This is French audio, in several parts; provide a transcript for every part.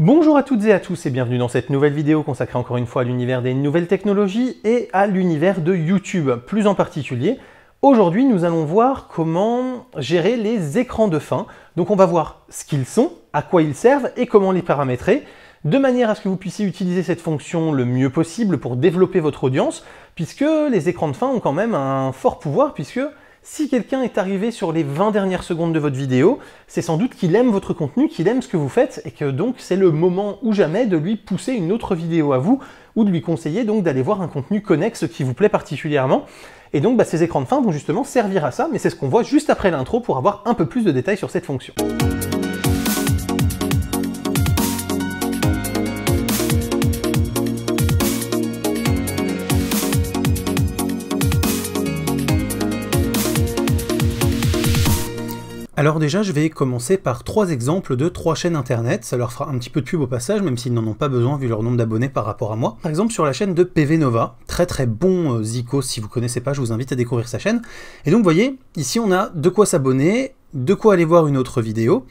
Bonjour à toutes et à tous et bienvenue dans cette nouvelle vidéo consacrée encore une fois à l'univers des nouvelles technologies et à l'univers de YouTube plus en particulier. Aujourd'hui nous allons voir comment gérer les écrans de fin. Donc on va voir ce qu'ils sont, à quoi ils servent et comment les paramétrer de manière à ce que vous puissiez utiliser cette fonction le mieux possible pour développer votre audience puisque les écrans de fin ont quand même un fort pouvoir puisque si quelqu'un est arrivé sur les 20 dernières secondes de votre vidéo, c'est sans doute qu'il aime votre contenu, qu'il aime ce que vous faites, et que donc c'est le moment ou jamais de lui pousser une autre vidéo à vous, ou de lui conseiller donc d'aller voir un contenu connexe qui vous plaît particulièrement. Et donc bah, ces écrans de fin vont justement servir à ça, mais c'est ce qu'on voit juste après l'intro pour avoir un peu plus de détails sur cette fonction. Alors déjà, je vais commencer par trois exemples de trois chaînes internet. Ça leur fera un petit peu de pub au passage, même s'ils n'en ont pas besoin vu leur nombre d'abonnés par rapport à moi. Par exemple, sur la chaîne de PV Nova, très très bon euh, Zico, si vous connaissez pas, je vous invite à découvrir sa chaîne. Et donc, vous voyez, ici on a de quoi s'abonner, de quoi aller voir une autre vidéo.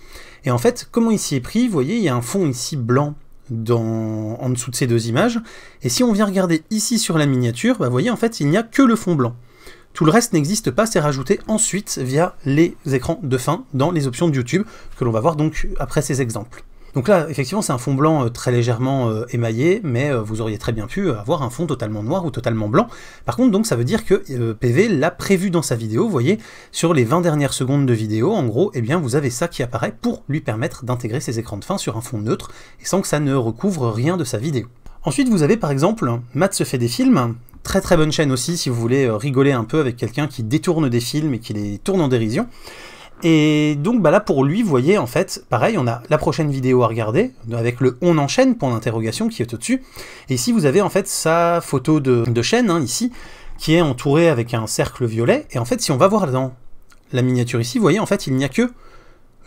Et en fait, comment il s'y est pris, vous voyez, il y a un fond ici blanc en dessous de ces deux images. Et si on vient regarder ici sur la miniature, bah, vous voyez, en fait, il n'y a que le fond blanc. Tout le reste n'existe pas, c'est rajouté ensuite via les écrans de fin dans les options de YouTube, que l'on va voir donc après ces exemples. Donc là, effectivement, c'est un fond blanc euh, très légèrement euh, émaillé, mais euh, vous auriez très bien pu avoir un fond totalement noir ou totalement blanc. Par contre, donc, ça veut dire que PV l'a prévu dans sa vidéo, vous voyez, sur les 20 dernières secondes de vidéo, en gros, eh bien, vous avez ça qui apparaît pour lui permettre d'intégrer ses écrans de fin sur un fond neutre, et sans que ça ne recouvre rien de sa vidéo. Ensuite, vous avez par exemple Matt se fait des films, Très très bonne chaîne aussi si vous voulez euh, rigoler un peu avec quelqu'un qui détourne des films et qui les tourne en dérision. Et donc bah là pour lui, vous voyez en fait, pareil, on a la prochaine vidéo à regarder, avec le on enchaîne, point d'interrogation qui est au-dessus. Et ici vous avez en fait sa photo de, chaîne, hein, ici, qui est entourée avec un cercle violet. Et en fait si on va voir dans la miniature ici, vous voyez en fait il n'y a que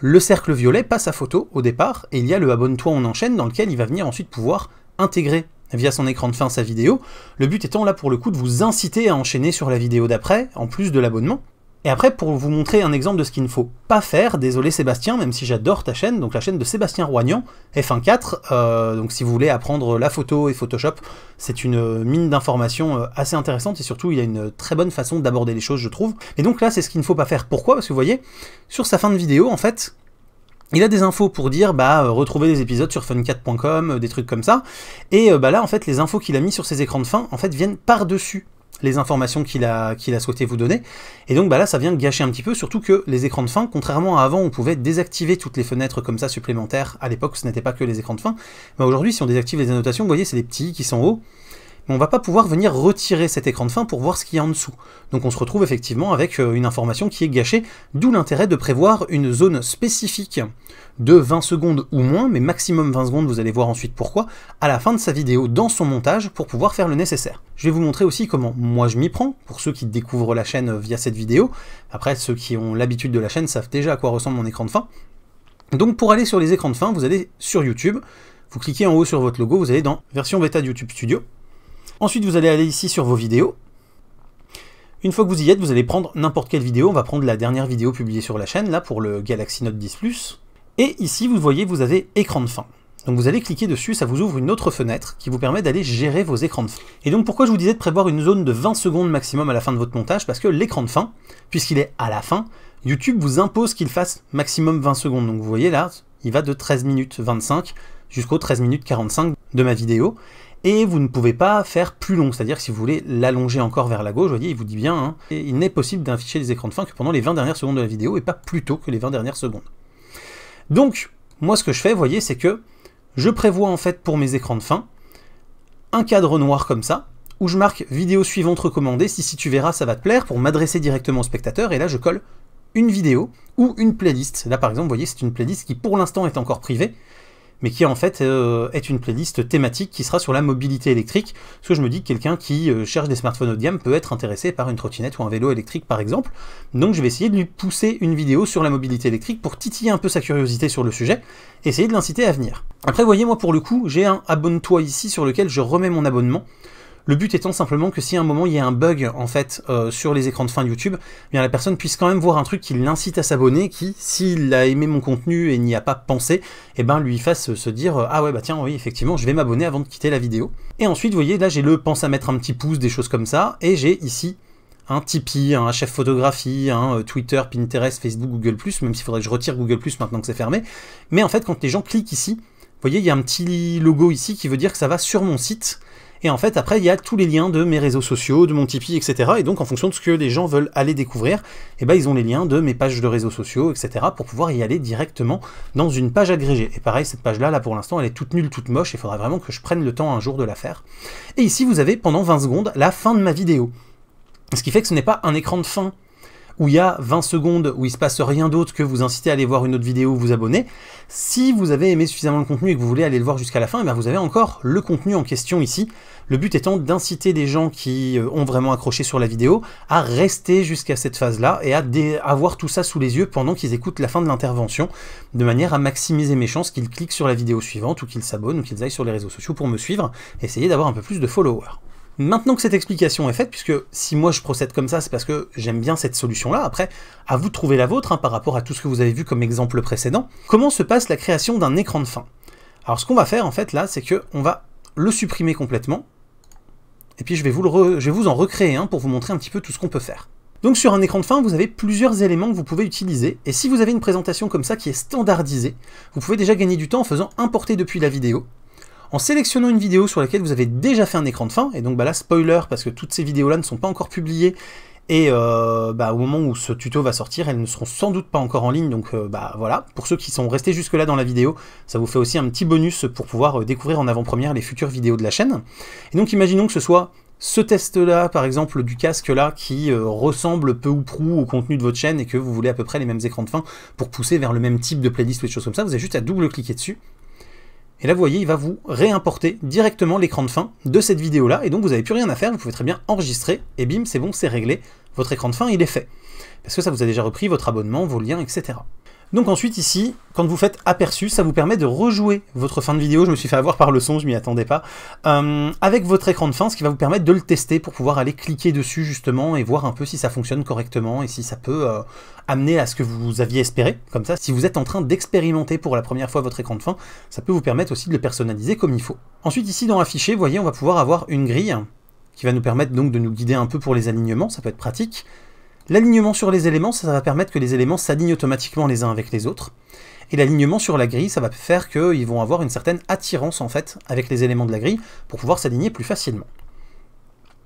le cercle violet, pas sa photo au départ, et il y a le abonne-toi on enchaîne dans lequel il va venir ensuite pouvoir intégrer via son écran de fin sa vidéo, le but étant là pour le coup de vous inciter à enchaîner sur la vidéo d'après, en plus de l'abonnement. Et après, pour vous montrer un exemple de ce qu'il ne faut pas faire, désolé Sébastien, même si j'adore ta chaîne, donc la chaîne de Sébastien Roignan, F1.4, euh, donc si vous voulez apprendre la photo et Photoshop, c'est une euh, mine d'informations euh, assez intéressante, et surtout il y a une très bonne façon d'aborder les choses, je trouve. Et donc là, c'est ce qu'il ne faut pas faire. Pourquoi Parce que vous voyez, sur sa fin de vidéo, en fait, il a des infos pour dire, bah, euh, retrouver des épisodes sur fun4.com, euh, des trucs comme ça. Et euh, bah là, en fait, les infos qu'il a mis sur ses écrans de fin, en fait, viennent par-dessus les informations qu'il a, qu'il a souhaité vous donner. Et donc bah là, ça vient gâcher un petit peu, surtout que les écrans de fin, contrairement à avant, on pouvait désactiver toutes les fenêtres comme ça supplémentaires. À l'époque, ce n'était pas que les écrans de fin. Bah, aujourd'hui, si on désactive les annotations, vous voyez, c'est des petits qui sont hauts mais on va pas pouvoir venir retirer cet écran de fin pour voir ce qu'il y a en dessous. Donc on se retrouve effectivement avec euh, une information qui est gâchée, d'où l'intérêt de prévoir une zone spécifique de 20 secondes ou moins, mais maximum 20 secondes, vous allez voir ensuite pourquoi, à la fin de sa vidéo dans son montage pour pouvoir faire le nécessaire. Je vais vous montrer aussi comment moi je m'y prends, pour ceux qui découvrent la chaîne euh, via cette vidéo, après ceux qui ont l'habitude de la chaîne savent déjà à quoi ressemble mon écran de fin. Donc pour aller sur les écrans de fin, vous allez sur YouTube, vous cliquez en haut sur votre logo, vous allez dans version bêta de YouTube Studio, Ensuite, vous allez aller ici sur vos vidéos. Une fois que vous y êtes, vous allez prendre n'importe quelle vidéo. On va prendre la dernière vidéo publiée sur la chaîne, là, pour le Galaxy Note 10 Plus. Et ici, vous voyez, vous avez écran de fin. Donc vous allez cliquer dessus, ça vous ouvre une autre fenêtre qui vous permet d'aller gérer vos écrans de fin. Et donc pourquoi je vous disais de prévoir une zone de 20 secondes maximum à la fin de votre montage Parce que l'écran de fin, puisqu'il est à la fin, YouTube vous impose qu'il fasse maximum 20 secondes. Donc vous voyez là, il va de 13 minutes 25 jusqu'aux 13 minutes 45 de ma vidéo et vous ne pouvez pas faire plus long, c'est-à-dire que si vous voulez l'allonger encore vers la gauche, vous voyez, il vous dit bien, hein, il n'est possible d'afficher les écrans de fin que pendant les 20 dernières secondes de la vidéo, et pas plus tôt que les 20 dernières secondes. Donc, moi ce que je fais, vous voyez, c'est que je prévois en fait pour mes écrans de fin un cadre noir comme ça, où je marque vidéo suivante recommandée, si, si tu verras ça va te plaire, pour m'adresser directement au spectateur, et là je colle une vidéo ou une playlist. Là par exemple, vous voyez, c'est une playlist qui pour l'instant est encore privée, mais qui en fait euh, est une playlist thématique qui sera sur la mobilité électrique, parce que je me dis que quelqu'un qui euh, cherche des smartphones haut de gamme peut être intéressé par une trottinette ou un vélo électrique par exemple, donc je vais essayer de lui pousser une vidéo sur la mobilité électrique pour titiller un peu sa curiosité sur le sujet, essayer de l'inciter à venir. Après voyez moi pour le coup, j'ai un abonne-toi ici sur lequel je remets mon abonnement, le but étant simplement que si à un moment il y a un bug en fait euh, sur les écrans de fin YouTube, eh bien la personne puisse quand même voir un truc qui l'incite à s'abonner, qui s'il a aimé mon contenu et n'y a pas pensé, eh ben lui fasse se dire euh, ah ouais bah tiens oui effectivement je vais m'abonner avant de quitter la vidéo. Et ensuite vous voyez là j'ai le pense à mettre un petit pouce, des choses comme ça, et j'ai ici un Tipeee, un chef photographie, un euh, Twitter, Pinterest, Facebook, Google+, même s'il faudrait que je retire Google+, maintenant que c'est fermé. Mais en fait, quand les gens cliquent ici, vous voyez, il y a un petit logo ici qui veut dire que ça va sur mon site. Et en fait, après, il y a tous les liens de mes réseaux sociaux, de mon Tipeee, etc. Et donc, en fonction de ce que les gens veulent aller découvrir, eh ben, ils ont les liens de mes pages de réseaux sociaux, etc. pour pouvoir y aller directement dans une page agrégée. Et pareil, cette page-là, là, pour l'instant, elle est toute nulle, toute moche. Il faudra vraiment que je prenne le temps un jour de la faire. Et ici, vous avez pendant 20 secondes la fin de ma vidéo. Ce qui fait que ce n'est pas un écran de fin où il y a 20 secondes où il se passe rien d'autre que vous inciter à aller voir une autre vidéo, ou vous abonner, si vous avez aimé suffisamment le contenu et que vous voulez aller le voir jusqu'à la fin, eh ben, vous avez encore le contenu en question ici. Le but étant d'inciter des gens qui euh, ont vraiment accroché sur la vidéo à rester jusqu'à cette phase-là et à avoir tout ça sous les yeux pendant qu'ils écoutent la fin de l'intervention, de manière à maximiser mes chances qu'ils cliquent sur la vidéo suivante ou qu'ils s'abonnent ou qu'ils aillent sur les réseaux sociaux pour me suivre, essayer d'avoir un peu plus de followers. Maintenant que cette explication est faite, puisque si moi je procède comme ça, c'est parce que j'aime bien cette solution-là, après, à vous de trouver la vôtre hein, par rapport à tout ce que vous avez vu comme exemple précédent, comment se passe la création d'un écran de fin Alors ce qu'on va faire en fait là, c'est que on va le supprimer complètement, et puis je vais vous, le je vous en recréer un pour vous montrer un petit peu tout ce qu'on peut faire. Donc sur un écran de fin, vous avez plusieurs éléments que vous pouvez utiliser, et si vous avez une présentation comme ça qui est standardisée, vous pouvez déjà gagner du temps en faisant importer depuis la vidéo, en sélectionnant une vidéo sur laquelle vous avez déjà fait un écran de fin, et donc bah là spoiler parce que toutes ces vidéos-là ne sont pas encore publiées, et euh, bah, au moment où ce tuto va sortir, elles ne seront sans doute pas encore en ligne, donc euh, bah voilà, pour ceux qui sont restés jusque-là dans la vidéo, ça vous fait aussi un petit bonus pour pouvoir euh, découvrir en avant-première les futures vidéos de la chaîne. Et donc imaginons que ce soit ce test-là, par exemple, du casque-là, qui ressemble peu ou prou au contenu de votre chaîne et que vous voulez à peu près les mêmes écrans de fin pour pousser vers le même type de playlist ou des choses comme ça, vous avez juste à double-cliquer dessus et là, vous voyez, il va vous réimporter directement l'écran de fin de cette vidéo-là, et donc vous n'avez plus rien à faire, vous pouvez très bien enregistrer, et bim, c'est bon, c'est réglé, votre écran de fin, il est fait. Parce que ça vous a déjà repris votre abonnement, vos liens, etc. Donc ensuite ici, quand vous faites aperçu, ça vous permet de rejouer votre fin de vidéo. Je me suis fait avoir par le son, je m'y attendais pas. Euh, avec votre écran de fin, ce qui va vous permettre de le tester pour pouvoir aller cliquer dessus justement et voir un peu si ça fonctionne correctement et si ça peut euh, amener à ce que vous aviez espéré. Comme ça, si vous êtes en train d'expérimenter pour la première fois votre écran de fin, ça peut vous permettre aussi de le personnaliser comme il faut. Ensuite ici dans Afficher, vous voyez, on va pouvoir avoir une grille qui va nous permettre donc de nous guider un peu pour les alignements, ça peut être pratique. L'alignement sur les éléments, ça, va permettre que les éléments s'alignent automatiquement les uns avec les autres. Et l'alignement sur la grille, ça va faire qu'ils vont avoir une certaine attirance en fait avec les éléments de la grille pour pouvoir s'aligner plus facilement.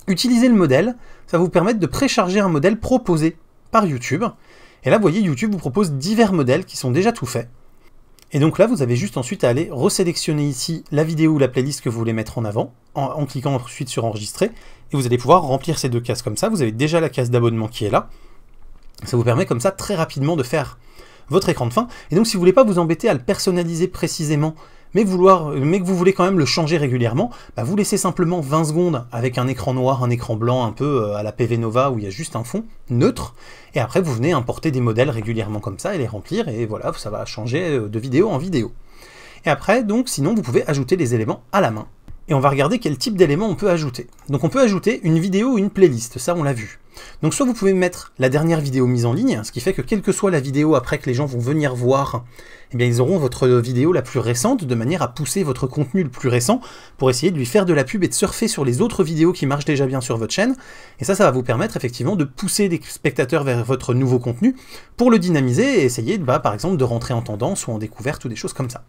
Utiliser le modèle, ça va vous permettre de précharger un modèle proposé par YouTube. Et là, vous voyez, YouTube vous propose divers modèles qui sont déjà tout faits. Et donc là, vous avez juste ensuite à aller resélectionner ici la vidéo ou la playlist que vous voulez mettre en avant, en, cliquant ensuite sur enregistrer, et vous allez pouvoir remplir ces deux cases comme ça. Vous avez déjà la case d'abonnement qui est là. Ça vous permet comme ça très rapidement de faire votre écran de fin. Et donc si vous ne voulez pas vous embêter à le personnaliser précisément mais, vouloir, mais que vous voulez quand même le changer régulièrement, bah, vous laissez simplement 20 secondes avec un écran noir, un écran blanc, un peu euh, à la PV Nova où il y a juste un fond neutre, et après vous venez importer des modèles régulièrement comme ça et les remplir, et voilà, ça va changer euh, de vidéo en vidéo. Et après, donc, sinon, vous pouvez ajouter les éléments à la main. Et on va regarder quel type d'éléments on peut ajouter. Donc on peut ajouter une vidéo ou une playlist, ça on l'a vu. Donc soit vous pouvez mettre la dernière vidéo mise en ligne, ce qui fait que quelle que soit la vidéo après que les gens vont venir voir, eh bien ils auront votre vidéo la plus récente de manière à pousser votre contenu le plus récent pour essayer de lui faire de la pub et de surfer sur les autres vidéos qui marchent déjà bien sur votre chaîne. Et ça, ça va vous permettre effectivement de pousser des spectateurs vers votre nouveau contenu pour le dynamiser et essayer bah, par exemple de rentrer en tendance ou en découverte ou des choses comme ça.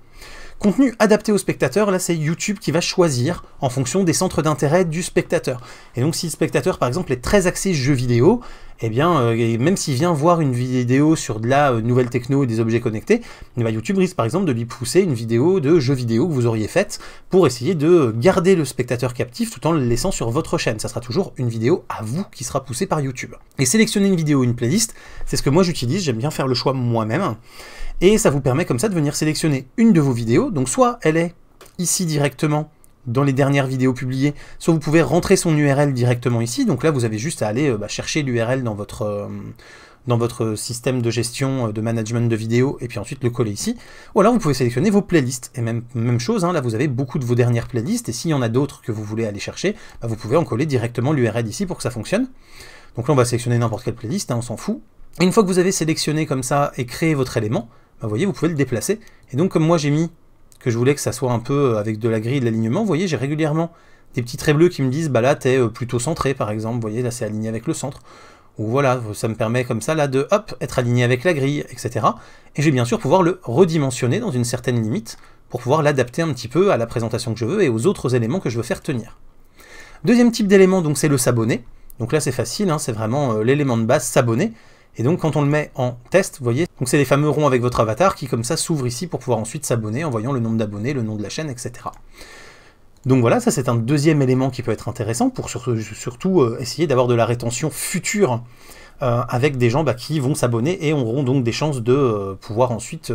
Contenu adapté au spectateur, là c'est YouTube qui va choisir en fonction des centres d'intérêt du spectateur. Et donc si le spectateur par exemple est très axé jeux vidéo, eh bien, euh, même s'il vient voir une vidéo sur de la euh, nouvelle techno et des objets connectés, eh ben, YouTube risque par exemple de lui pousser une vidéo de jeux vidéo que vous auriez faite pour essayer de garder le spectateur captif tout en le laissant sur votre chaîne. Ça sera toujours une vidéo à vous qui sera poussée par YouTube. Et sélectionner une vidéo, ou une playlist, c'est ce que moi j'utilise, j'aime bien faire le choix moi-même et ça vous permet comme ça de venir sélectionner une de vos vidéos, donc soit elle est ici directement dans les dernières vidéos publiées, soit vous pouvez rentrer son URL directement ici, donc là vous avez juste à aller euh, bah, chercher l'URL dans votre... Euh, dans votre système de gestion euh, de management de vidéos et puis ensuite le coller ici. Ou alors vous pouvez sélectionner vos playlists. Et même, même chose, hein, là vous avez beaucoup de vos dernières playlists et s'il y en a d'autres que vous voulez aller chercher, bah, vous pouvez en coller directement l'URL ici pour que ça fonctionne. Donc là on va sélectionner n'importe quelle playlist, hein, on s'en fout. une fois que vous avez sélectionné comme ça et créé votre élément, vous bah, voyez, vous pouvez le déplacer. Et donc, comme moi, j'ai mis que je voulais que ça soit un peu euh, avec de la grille et de l'alignement, vous voyez, j'ai régulièrement des petits traits bleus qui me disent, bah là, es euh, plutôt centré, par exemple, vous voyez, là, c'est aligné avec le centre. Ou voilà, ça me permet comme ça, là, de, hop, être aligné avec la grille, etc. Et je vais bien sûr pouvoir le redimensionner dans une certaine limite pour pouvoir l'adapter un petit peu à la présentation que je veux et aux autres éléments que je veux faire tenir. Deuxième type d'élément, donc, c'est le sabonnet. Donc là, c'est facile, hein, c'est vraiment euh, l'élément de base s'abonner. Et donc quand on le met en test, vous voyez, donc c'est les fameux ronds avec votre avatar qui comme ça s'ouvrent ici pour pouvoir ensuite s'abonner en voyant le nombre d'abonnés, le nom de la chaîne, etc. Donc voilà, ça c'est un deuxième élément qui peut être intéressant pour surtout, euh, essayer d'avoir de la rétention future euh, avec des gens bah, qui vont s'abonner et auront donc des chances de euh, pouvoir ensuite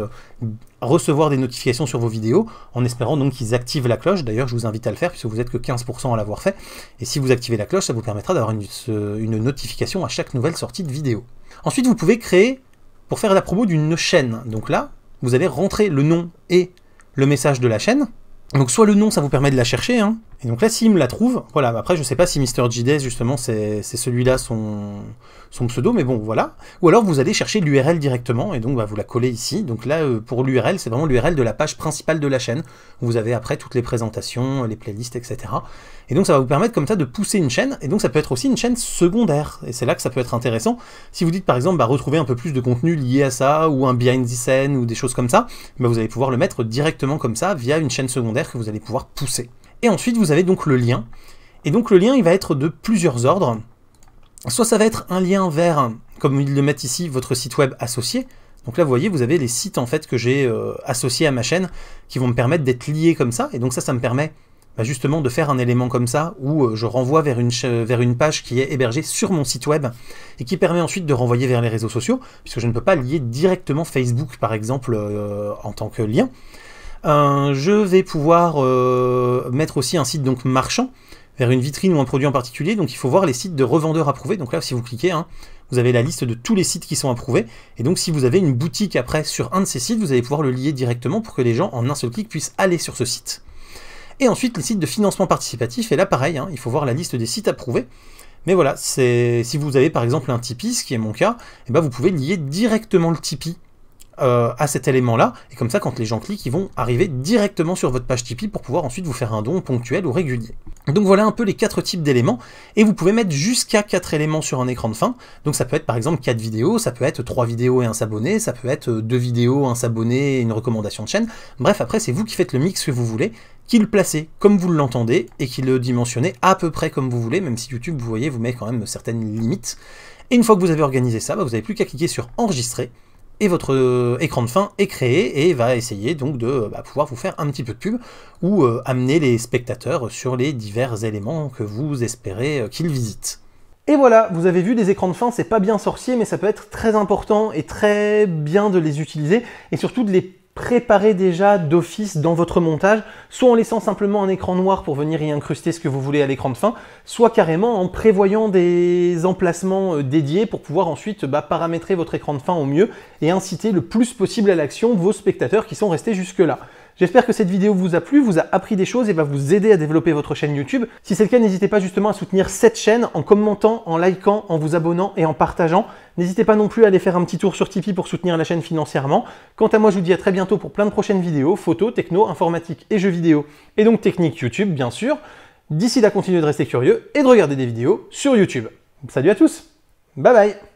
recevoir des notifications sur vos vidéos en espérant donc qu'ils activent la cloche. D'ailleurs, je vous invite à le faire puisque vous n'êtes que 15% à l'avoir fait. Et si vous activez la cloche, ça vous permettra d'avoir une notification à chaque nouvelle sortie de vidéo. Ensuite, vous pouvez créer, pour faire la promo d'une chaîne, donc là, vous allez rentrer le nom et le message de la chaîne. Donc soit le nom, ça vous permet de la chercher, hein. Et donc là, s'il me la trouve, voilà, après je sais pas si Mr. est justement, c'est celui-là son, son pseudo, mais bon, voilà. Ou alors vous allez chercher l'URL directement, et donc bah, vous la collez ici. Donc là, euh, pour l'URL, c'est vraiment l'URL de la page principale de la chaîne, où vous avez après toutes les présentations, les playlists, etc. Et donc ça va vous permettre comme ça de pousser une chaîne, et donc ça peut être aussi une chaîne secondaire, et c'est là que ça peut être intéressant. Si vous dites par exemple, bah, retrouver un peu plus de contenu lié à ça, ou un behind the scene, ou des choses comme ça, bah, vous allez pouvoir le mettre directement comme ça, via une chaîne secondaire que vous allez pouvoir pousser. Et ensuite, vous avez donc le lien. Et donc le lien, il va être de plusieurs ordres. Soit ça va être un lien vers, comme ils le mettent ici, votre site web associé. Donc là, vous voyez, vous avez les sites en fait que j'ai euh, associés à ma chaîne qui vont me permettre d'être liés comme ça. Et donc ça, ça me permet bah, justement de faire un élément comme ça où euh, je renvoie vers une, page qui est hébergée sur mon site web et qui permet ensuite de renvoyer vers les réseaux sociaux puisque je ne peux pas lier directement Facebook par exemple euh, en tant que lien je vais pouvoir euh, mettre aussi un site donc marchand vers une vitrine ou un produit en particulier. Donc il faut voir les sites de revendeurs approuvés. Donc là, si vous cliquez, hein, vous avez la liste de tous les sites qui sont approuvés. Et donc si vous avez une boutique après sur un de ces sites, vous allez pouvoir le lier directement pour que les gens en un seul clic puissent aller sur ce site. Et ensuite les sites de financement participatif, et là pareil, hein. il faut voir la liste des sites approuvés. Mais voilà, si vous avez par exemple un Tipeee, ce qui est mon cas, et eh ben vous pouvez lier directement le Tipeee euh, à cet élément-là, et comme ça, quand les gens cliquent, ils vont arriver directement sur votre page Tipeee pour pouvoir ensuite vous faire un don ponctuel ou régulier. Donc voilà un peu les quatre types d'éléments, et vous pouvez mettre jusqu'à quatre éléments sur un écran de fin, donc ça peut être par exemple quatre vidéos, ça peut être trois vidéos et un s'abonner, ça peut être deux vidéos, un s'abonner et une recommandation de chaîne, bref, après c'est vous qui faites le mix que vous voulez, qui le placez comme vous l'entendez, et qui le dimensionnez à peu près comme vous voulez, même si YouTube, vous voyez, vous met quand même certaines limites. Et une fois que vous avez organisé ça, bah, vous n'avez plus qu'à cliquer sur enregistrer, et votre écran de fin est créé et va essayer donc de euh, bah, pouvoir vous faire un petit peu de pub ou euh, amener les spectateurs sur les divers éléments que vous espérez euh, qu'ils visitent. Et voilà, vous avez vu, des écrans de fin, c'est pas bien sorcier, mais ça peut être très important et très bien de les utiliser, et surtout de les préparez déjà d'office dans votre montage, soit en laissant simplement un écran noir pour venir y incruster ce que vous voulez à l'écran de fin, soit carrément en prévoyant des emplacements euh, dédiés pour pouvoir ensuite bah, paramétrer votre écran de fin au mieux et inciter le plus possible à l'action vos spectateurs qui sont restés jusque-là. J'espère que cette vidéo vous a plu, vous a appris des choses et va vous aider à développer votre chaîne YouTube. Si c'est le cas, n'hésitez pas justement à soutenir cette chaîne en commentant, en likant, en vous abonnant et en partageant. N'hésitez pas non plus à aller faire un petit tour sur Tipeee pour soutenir la chaîne financièrement. Quant à moi, je vous dis à très bientôt pour plein de prochaines vidéos, photos, techno, informatique et jeux vidéo, et donc technique YouTube bien sûr. D'ici là, continuez de rester curieux et de regarder des vidéos sur YouTube. Salut à tous Bye bye